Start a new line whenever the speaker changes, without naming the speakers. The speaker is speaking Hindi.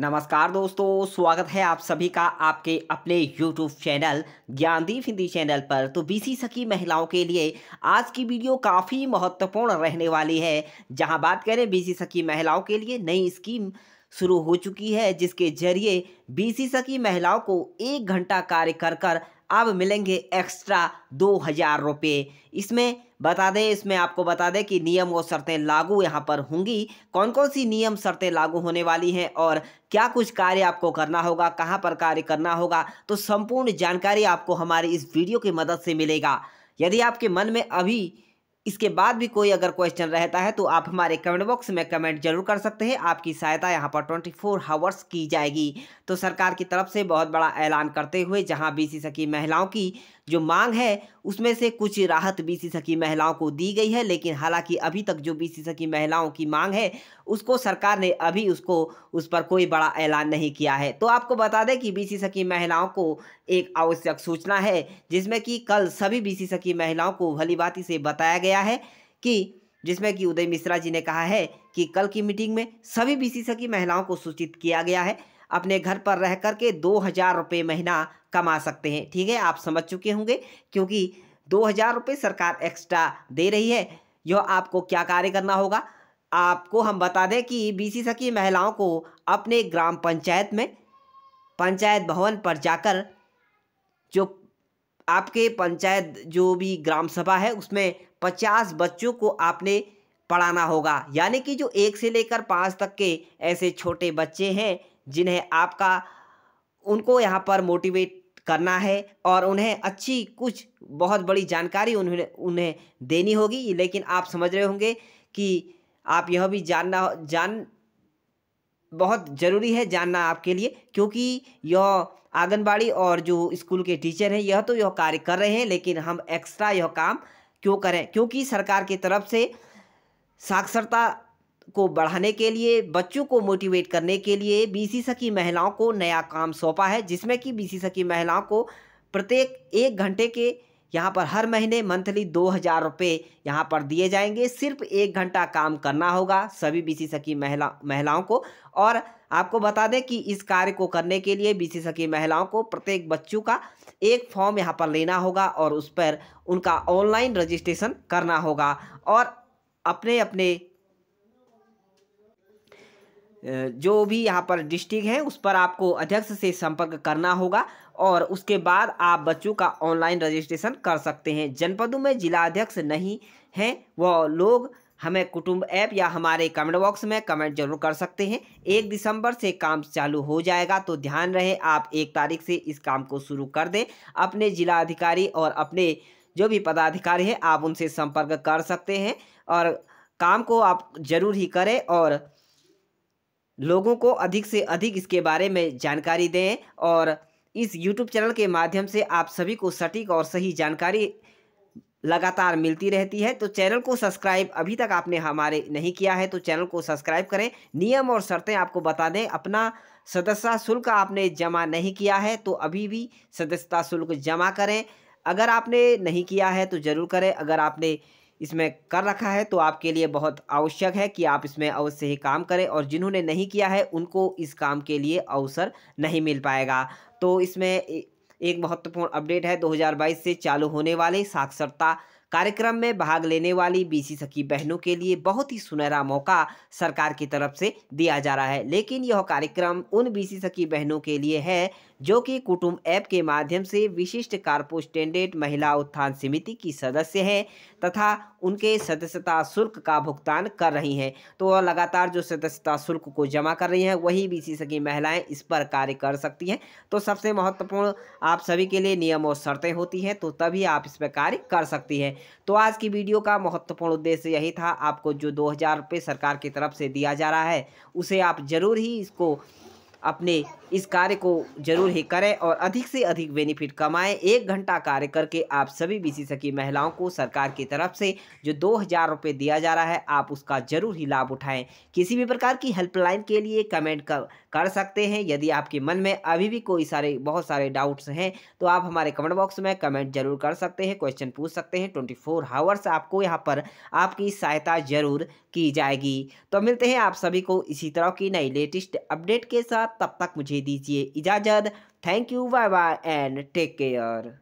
नमस्कार दोस्तों स्वागत है आप सभी का आपके अपने YouTube channel Gyandeep Hindi channel पर तो बीसी सखी महिलाओं के लिए आज की वीडियो काफ़ी महत्वपूर्ण रहने वाली है जहां बात करें बीसी सखी महिलाओं के लिए नई स्कीम शुरू हो चुकी है जिसके जरिए बीसी सखी महिलाओं को एक घंटा कार्य कर कर अब मिलेंगे एक्स्ट्रा दो हज़ार रुपये इसमें बता दें इसमें आपको बता दें कि नियम और शर्तें लागू यहाँ पर होंगी कौन कौन सी नियम शर्तें लागू होने वाली हैं और क्या कुछ कार्य आपको करना होगा कहाँ पर कार्य करना होगा तो संपूर्ण जानकारी आपको हमारी इस वीडियो की मदद से मिलेगा यदि आपके मन में अभी इसके बाद भी कोई अगर क्वेश्चन रहता है तो आप हमारे कमेंट बॉक्स में कमेंट जरूर कर सकते हैं आपकी सहायता यहाँ पर 24 फोर हावर्स की जाएगी तो सरकार की तरफ से बहुत बड़ा ऐलान करते हुए जहाँ सी सखी महिलाओं की जो मांग है उसमें से कुछ राहत बीसी सकी महिलाओं को दी गई है लेकिन हालांकि अभी तक जो बीसी सकी महिलाओं की मांग है उसको सरकार ने अभी उसको उस पर कोई बड़ा ऐलान नहीं किया है तो आपको बता दें कि बीसी सकी महिलाओं को एक आवश्यक सूचना है जिसमें कि कल सभी बीसी सकी महिलाओं को भलीभांति से बताया गया है कि जिसमें कि उदय मिश्रा जी ने कहा है कि कल की मीटिंग में सभी बीसी सकी महिलाओं को सूचित किया गया है अपने घर पर रह कर के दो हज़ार रुपये महीना कमा सकते हैं ठीक है आप समझ चुके होंगे क्योंकि दो हज़ार रुपये सरकार एक्स्ट्रा दे रही है यह आपको क्या कार्य करना होगा आपको हम बता दें कि सी सखी महिलाओं को अपने ग्राम पंचायत में पंचायत भवन पर जाकर जो आपके पंचायत जो भी ग्राम सभा है उसमें पचास बच्चों को आपने पढ़ाना होगा यानी कि जो एक से लेकर पाँच तक के ऐसे छोटे बच्चे हैं जिन्हें आपका उनको यहाँ पर मोटिवेट करना है और उन्हें अच्छी कुछ बहुत बड़ी जानकारी उन्हें उन्हें देनी होगी लेकिन आप समझ रहे होंगे कि आप यह भी जानना जान बहुत ज़रूरी है जानना आपके लिए क्योंकि यह आंगनबाड़ी और जो स्कूल के टीचर हैं यह तो यह कार्य कर रहे हैं लेकिन हम एक्स्ट्रा यह काम क्यों करें क्योंकि सरकार की तरफ से साक्षरता को बढ़ाने के लिए बच्चों को मोटिवेट करने के लिए बीसी सखी महिलाओं को नया काम सौंपा है जिसमें कि बीसी सखी महिलाओं को प्रत्येक एक घंटे के यहाँ पर हर महीने मंथली दो हज़ार रुपये यहाँ पर दिए जाएंगे सिर्फ एक घंटा काम करना होगा सभी बीसी सखी महिला महिलाओं को और आपको बता दें कि इस कार्य को करने के लिए बीसी सखी महिलाओं को प्रत्येक बच्चों का एक फॉर्म यहाँ पर लेना होगा और उस पर उनका ऑनलाइन रजिस्ट्रेशन करना होगा और अपने अपने जो भी यहाँ पर डिस्ट्रिक्ट है उस पर आपको अध्यक्ष से संपर्क करना होगा और उसके बाद आप बच्चों का ऑनलाइन रजिस्ट्रेशन कर सकते हैं जनपदों में जिला अध्यक्ष नहीं हैं वह लोग हमें कुटुंब ऐप या हमारे कमेंट बॉक्स में कमेंट जरूर कर सकते हैं एक दिसंबर से काम चालू हो जाएगा तो ध्यान रहे आप एक तारीख से इस काम को शुरू कर दें अपने जिला अधिकारी और अपने जो भी पदाधिकारी हैं आप उनसे संपर्क कर सकते हैं और काम को आप जरूर ही करें और लोगों को अधिक से अधिक इसके बारे में जानकारी दें और इस यूट्यूब चैनल के माध्यम से आप सभी को सटीक और सही जानकारी लगातार मिलती रहती है तो चैनल को सब्सक्राइब अभी तक आपने हमारे नहीं किया है तो चैनल को सब्सक्राइब करें नियम और शर्तें आपको बता दें अपना सदस्यता शुल्क आपने जमा नहीं किया है तो अभी भी सदस्यता शुल्क जमा करें अगर आपने नहीं किया है तो ज़रूर करें अगर आपने इसमें कर रखा है तो आपके लिए बहुत आवश्यक है कि आप इसमें अवश्य ही काम करें और जिन्होंने नहीं किया है उनको इस काम के लिए अवसर नहीं मिल पाएगा तो इसमें एक महत्वपूर्ण अपडेट है 2022 से चालू होने वाले साक्षरता कार्यक्रम में भाग लेने वाली बीसी सखी बहनों के लिए बहुत ही सुनहरा मौका सरकार की तरफ से दिया जा रहा है लेकिन यह कार्यक्रम उन बीसी सखी बहनों के लिए है जो कि कुटुंब ऐप के माध्यम से विशिष्ट कारपोस्टेंडेट महिला उत्थान समिति की सदस्य हैं तथा उनके सदस्यता शुल्क का भुगतान कर रही हैं तो वह लगातार जो सदस्यता शुल्क को जमा कर रही हैं वही बीसी सकी महिलाएं इस पर कार्य कर सकती हैं तो सबसे महत्वपूर्ण आप सभी के लिए नियम और शर्तें होती हैं तो तभी आप इस पर कार्य कर सकती हैं तो आज की वीडियो का महत्वपूर्ण उद्देश्य यही था आपको जो दो हज़ार सरकार की तरफ से दिया जा रहा है उसे आप ज़रूर ही इसको अपने इस कार्य को जरूर ही करें और अधिक से अधिक बेनिफिट कमाएं एक घंटा कार्य करके आप सभी बीसी सखी महिलाओं को सरकार की तरफ से जो दो हज़ार रुपये दिया जा रहा है आप उसका जरूर ही लाभ उठाएं किसी भी प्रकार की हेल्पलाइन के लिए कमेंट कर, कर सकते हैं यदि आपके मन में अभी भी कोई सारे बहुत सारे डाउट्स हैं तो आप हमारे कमेंट बॉक्स में कमेंट जरूर कर सकते हैं क्वेश्चन पूछ सकते हैं ट्वेंटी फोर आवर्स आपको यहाँ पर आपकी सहायता जरूर की जाएगी तो मिलते हैं आप सभी को इसी तरह की नई लेटेस्ट अपडेट के साथ तब तक मुझे दीजिए इजाज़त thank you bye bye and take care